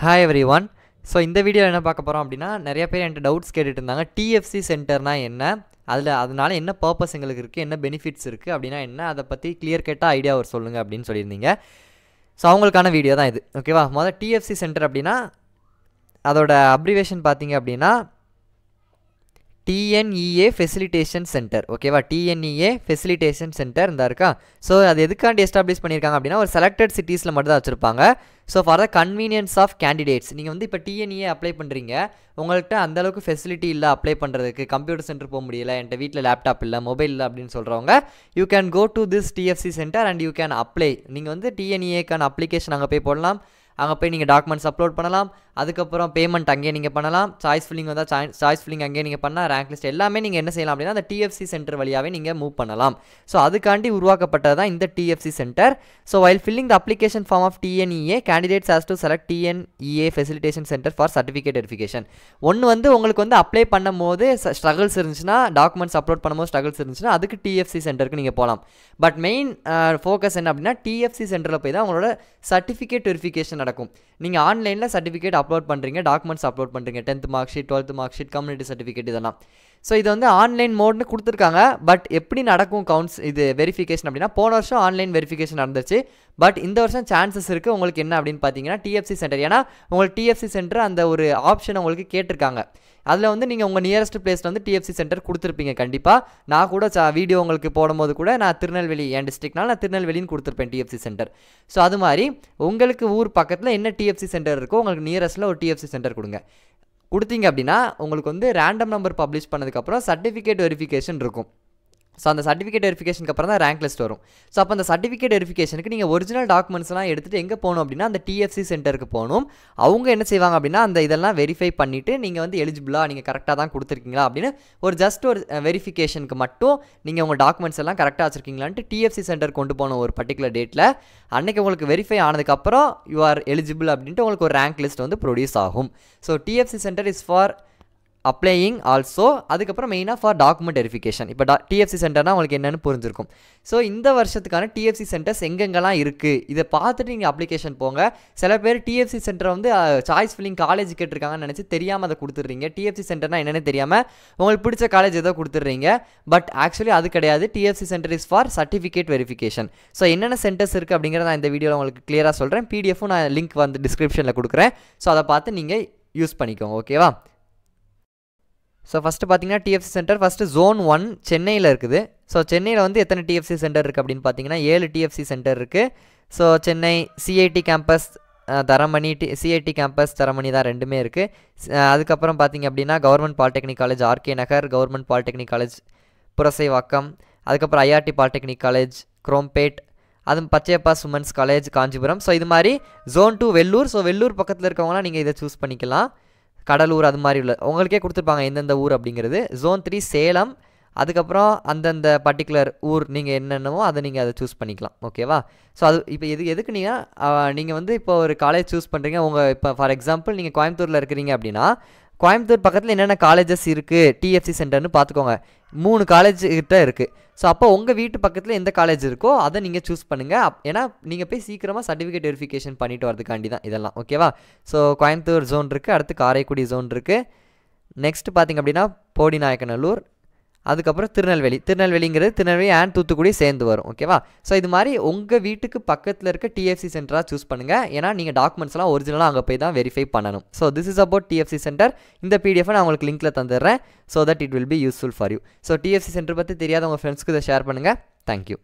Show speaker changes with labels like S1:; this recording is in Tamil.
S1: ஹாய் எவ்ரி ஒன் ஸோ இந்த வீடியோவில் என்ன பார்க்க போகிறோம் அப்படின்னா நிறைய பேர் என்கிட்ட டவுட்ஸ் கேட்டுட்டு இருந்தாங்க டிஎஃப்சி சென்டர்னால் என்ன அதில் அதனால் என்ன பர்பஸ் எங்களுக்கு இருக்குது என்ன பெனிஃபிட்ஸ் இருக்குது அப்படின்னா என்ன அதை பற்றி கிளியர் கேட்டால் ஐடியா ஒரு சொல்லுங்கள் அப்படின்னு சொல்லியிருந்தீங்க ஸோ அவங்களுக்கான வீடியோ தான் இது ஓகேவா முதல்ல டிஎஃப்சி சென்டர் அப்படின்னா அதோட அப்ரிவேஷன் பார்த்தீங்க அப்படின்னா டிஎன்இஏ ஃபெசிலிட்டேஷன் சென்டர் ஓகேவா டிஎன்இஏ ஃபெசிலிட்டேஷன் சென்டர் இருந்தா இருக்கா ஸோ அது எதுக்காண்டி எஸ்டாப்ளிஷ் பண்ணியிருக்காங்க அப்படின்னா ஒரு செலக்டட் சிட்டிஸில் மட்டும் தான் வச்சுருப்பாங்க so for the convenience of candidates நீங்கள் வந்து இப்போ டிஎன்இஏ அப்ளை e பண்ணுறீங்க உங்கள்கிட்ட அந்தளவுக்கு ஃபெசிலிட்டி இல்லை அப்ளை பண்ணுறதுக்கு கம்ப்யூட்டர் சென்டர் போக முடியலை என்கிட்ட வீட்டில் லேப்டாப் இல்லை மொபைல் இல்லை அப்படின்னு சொல்கிறவங்க you can go to this TFC centre and you can apply நீங்கள் வந்து டிஎன்இஏக்கான அப்ளிகேஷன் அங்கே போய் போடலாம் அங்கே போய் நீங்கள் டாக்குமெண்ட்ஸ் அப்லோட் பண்ணலாம் அதுக்கப்புறம் பேமெண்ட் அங்கேயே நீங்கள் பண்ணலாம் சாய்ஸ் ஃபில்லிங் வந்தால் சாய்ஸ் சாய்ஸ் ஃபில்லிங் அங்கேயே நீங்கள் பண்ணால் ரேங்க் லிஸ்ட் எல்லாமே நீங்கள் என்ன செய்யலாம் அப்படின்னா அந்த டிஎஃப்சி சென்டர் வழியாகவே நீங்கள் மூவ் பண்ணலாம் ஸோ அதுக்காண்டி உருவாக்கப்பட்டது தான் இந்த TFC centre so while filling the application form of TNEA candidates has to select TNEA facilitation centre for certificate verification ஒன்று வந்து உங்களுக்கு வந்து அப்ளை பண்ணும் போது ஸ்ட்ரகிள்ஸ் இருந்துச்சுன்னா டாக்குமெண்ட்ஸ் அப்லோட் பண்ணும்போது ஸ்ட்ரகிள்ஸ் இருந்துச்சுன்னா அதுக்கு டிஎஃப்சி சென்டருக்கு நீங்கள் போகலாம் பட் மெயின் ஃபோக்கஸ் என்ன அப்படின்னா டிஎஃப்சி சென்டரில் போய் தான் உங்களோட சர்டிஃபிகேட் வெரிஃபிகேஷன் நடக்கும் நீங்கள் ஆன்லைனில் சர்டிஃபிகேட் அப்லோட் பண்ணுறீங்க டாக்குமெண்ட்ஸ் அப்லோட் பண்ணுறீங்க tenth mark sheet twelfth mark sheet community certificate இதெல்லாம் ஸோ இது வந்து ஆன்லைன் மோட்னு கொடுத்துருக்காங்க பட் எப்படி நடக்கும் கவுன்ஸ் இது வெரிஃபிகேஷன் அப்படின்னா போன வருஷம் ஆன்லைன் வெரிஃபிகேஷன் நடந்துச்சு பட் இந்த வருஷம் சான்சஸ் இருக்குது உங்களுக்கு என்ன அப்படின்னு பார்த்தீங்கன்னா டிஎஃப்சி சென்டர் ஏன்னா உங்களுக்கு டிஎஃப்சி சென்டர் அந்த ஒரு ஆப்ஷன் உங்களுக்கு கேட்டிருக்காங்க அதில் வந்து நீங்கள் உங்கள் நியரஸ்ட் பிளேஸில் வந்து டிஎஃப்சி சென்டர் கொடுத்துருப்பீங்க கண்டிப்பாக நான் கூட சா வீடியோ உங்களுக்கு போடும்போது கூட நான் திருநெல்வேலி என் டிஸ்ட்ரிக்னால் நான் திருநெல்வேலின்னு கொடுத்துருப்பேன் டிஎஃப்சி சென்டர் ஸோ அது மாதிரி உங்களுக்கு ஊர் பக்கத்தில் என்ன டிஎஃப்சி சென்டர் இருக்கோ உங்களுக்கு நியரஸ்ட்டில் ஒரு டிஎஃப்சி சென்டர் கொடுங்க கொடுத்தீங்க அப்படின்னா உங்களுக்கு வந்து ரேண்டம் நம்பர் பப்ளிஷ் பண்ணதுக்கப்புறம் சர்டிஃபிகேட் வெரிஃபிகேஷன் இருக்கும் ஸோ அந்த சர்டிஃபிகேட் வெரிஃபிகேஷனுக்கு அப்புறம் தான் ரேங்க் லிஸ்ட் வரும் ஸோ அப்போ அந்த சர்டிஃபிகேட் வெரிஃபிகேஷனுக்கு நீங்கள் ஒரிஜினல் டாக்குமெண்ட்ஸ்லாம் எடுத்துகிட்டு எங்கே போகணும் அப்படின்னா அந்த டிஎஃப்சி சென்டருக்கு போகணும் அவங்க என்ன செய்வாங்க அப்படின்னா அந்த இதெல்லாம் வெரிஃபை பண்ணிவிட்டு நீங்கள் வந்து எலிஜிபிளாக நீங்கள் கரெக்டாக தான் கொடுத்துருக்கீங்களா அப்படின்னு ஒரு ஜஸ்ட் ஒரு வெரிஃபிகேஷனுக்கு மட்டும் நீங்கள் உங்கள் டாக்குமெண்ட்ஸ் எல்லாம் கரெக்டாக வச்சுருக்கீங்களான்ட்டு டிஎஃப்சி சென்டர் கொண்டு போன ஒரு பர்டிகுலர் டேட்டில் அன்றைக்கி உங்களுக்கு வெரிஃபை ஆனதுக்கப்புறம் யூ ஆர் எலிஜிபிள் அப்படின்ட்டு உங்களுக்கு ஒரு ரேங்க் லிஸ்ட் வந்து ப்ரொடியூஸ் ஆகும் so TFC centre is for applying also அதுக்கப்புறம் மெயினாக ஃபார் டாக்குமெண்ட் வெரிஃபிகேஷன் இப்போ டா டிஎஃப்சி சென்டர்னால் உங்களுக்கு என்னென்னு புரிஞ்சிருக்கும் ஸோ இந்த வருஷத்துக்கான டிஎஃப்சி சென்டர்ஸ் எங்கெங்கெல்லாம் இருக்குது இதை பார்த்துட்டு நீங்கள் அப்ளிகேஷன் போங்க சில பேர் டிஎஃப்சி சென்டர் வந்து சாய்ஸ் ஃபில்லிங் காலேஜ் கேட்டிருக்காங்கன்னு நினச்சி தெரியாமல் அதை கொடுத்துட்றீங்க டிஎஃப்சி சென்டர்னால் என்னென்னு தெரியாமல் உங்களுக்கு பிடிச்ச காலேஜ் ஏதோ கொடுத்துட்றீங்க பட் ஆக்சுவலி அது கிடையாது TFC centre is for certificate verification so என்னென்ன சென்டர்ஸ் இருக்குது அப்படிங்கிறத நான் இந்த வீடியோவில் உங்களுக்கு கிளியராக சொல்கிறேன் பிடிஎஃபும் நான் லிங்க் வந்து டிஸ்கிரிப்ஷனில் கொடுக்குறேன் ஸோ அதை பார்த்து நீங்கள் யூஸ் பண்ணிக்கோங்க ஓகேவா ஸோ ஃபஸ்ட்டு பார்த்தீங்கன்னா TFC centre first zone one சென்னையில் இருக்குது ஸோ சென்னையில் வந்து எத்தனை டிஎஃப்சி சென்டர் இருக்குது அப்படின்னு பார்த்தீங்கன்னா ஏழு டிஎஃப்சி சென்டர் இருக்குது so Chennai CIT campus Taramani டி சிஐடி கேம்பஸ் தரமணி தான் ரெண்டுமே இருக்குது அதுக்கப்புறம் பார்த்தீங்க அப்படின்னா government polytechnic college RK Nagar government polytechnic college Purasaiwakkam அதுக்கப்புறம் ஐஆர்டி பாலிடெக்னிக் காலேஜ் குரோம்பேட் அதுவும் Pachaiyappa women's college Kanchipuram so இது மாதிரி zone two Vellore so Vellore பக்கத்தில் இருக்கவங்களாம் நீங்கள் இதை சூஸ் பண்ணிக்கலாம் கடலூர் அது மாதிரி உள்ள உங்களுக்கே கொடுத்துருப்பாங்க எந்தெந்த ஊர் அப்படிங்கிறது ஜோன் த்ரீ சேலம் அதுக்கப்புறம் அந்தந்த பர்டிகுலர் ஊர் நீங்கள் என்னென்னவோ அதை நீங்கள் அதை சூஸ் பண்ணிக்கலாம் ஓகேவா ஸோ அது இப்போ எது எதுக்கு நீங்கள் நீங்கள் வந்து இப்போ ஒரு காலேஜ் சூஸ் பண்ணுறீங்க உங்கள் இப்போ ஃபார் எக்ஸாம்பிள் நீங்கள் கோயம்புத்தூரில் இருக்கிறீங்க அப்படின்னா கோயம்புத்தூர் பக்கத்தில் என்னென்ன காலேஜஸ் இருக்குது டிஎஃப்சி சென்டர்னு பார்த்துக்கோங்க மூணு காலேஜ் கிட்ட இருக்குது ஸோ அப்போ உங்கள் வீட்டு பக்கத்தில் எந்த காலேஜ் இருக்கோ அதை நீங்கள் சூஸ் பண்ணுங்கள் அப் ஏன்னா நீங்கள் போய் சீக்கிரமாக சர்டிஃபிகேட் வெரிஃபிகேஷன் பண்ணிட்டு வரதுக்காண்டி தான் இதெல்லாம் ஓகேவா ஸோ கோயம்புத்தூர் ஜோன் இருக்குது அடுத்து காரைக்குடி ஜோன் இருக்குது நெக்ஸ்ட் பார்த்திங்க அப்படின்னா போடிநாயக்கநல்லூர் அதுக்கப்புறம் திருநெல்வேலி திருநெல்வேலிங்கிறது திருநெல்வேலி அண்ட் தூத்துக்குடி சேர்ந்து வரும் ஓகேவா ஸோ இது மாதிரி உங்கள் வீட்டுக்கு பக்கத்தில் இருக்க டிஎஃப்சி சென்டராக சூஸ் பண்ணுங்கள் ஏன்னா நீங்கள் டாக்குமெண்ட்ஸ்லாம் ஒரிஜினலாக அங்கே போய் தான் வெரிஃபை பண்ணணும் so this is about TFC centre இந்த பிடிஎஃப் நான் உங்களுக்கு லிங்க்கில் தந்துடுறேன் so that it will be useful for you so TFC centre பற்றி தெரியாத உங்கள் ஃப்ரெண்ட்ஸ்க்கு இதை ஷேர் பண்ணுங்கள் தேங்க்யூ